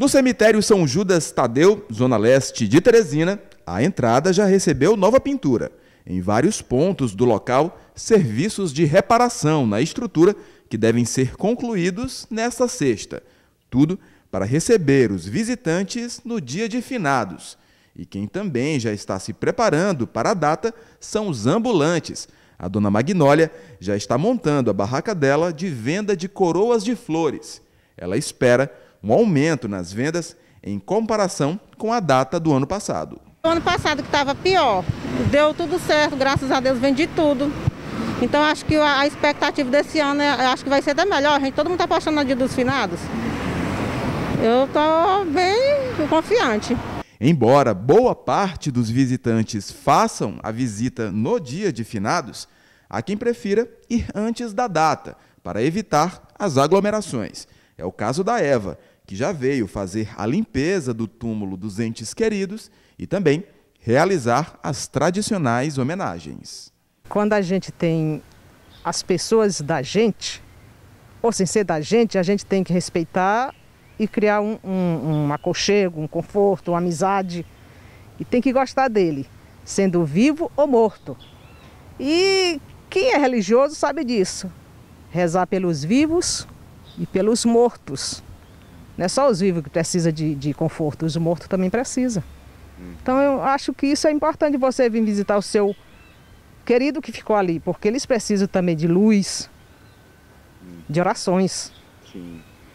No cemitério São Judas Tadeu, zona leste de Teresina, a entrada já recebeu nova pintura. Em vários pontos do local, serviços de reparação na estrutura que devem ser concluídos nesta sexta. Tudo para receber os visitantes no dia de finados. E quem também já está se preparando para a data são os ambulantes. A dona Magnólia já está montando a barraca dela de venda de coroas de flores. Ela espera um aumento nas vendas em comparação com a data do ano passado. O ano passado que estava pior, deu tudo certo, graças a Deus vendi tudo. Então acho que a expectativa desse ano é, acho que vai ser da melhor. A gente, todo mundo está apostando no dia dos finados. Eu estou bem confiante. Embora boa parte dos visitantes façam a visita no dia de finados, há quem prefira ir antes da data, para evitar as aglomerações. É o caso da Eva, que já veio fazer a limpeza do túmulo dos entes queridos e também realizar as tradicionais homenagens. Quando a gente tem as pessoas da gente, ou sem ser da gente, a gente tem que respeitar e criar um, um, um um conforto, uma amizade. E tem que gostar dele, sendo vivo ou morto. E quem é religioso sabe disso. Rezar pelos vivos e pelos mortos. Não é só os vivos que precisam de, de conforto, os mortos também precisam. Hum. Então eu acho que isso é importante você vir visitar o seu querido que ficou ali, porque eles precisam também de luz, hum. de orações. Sim.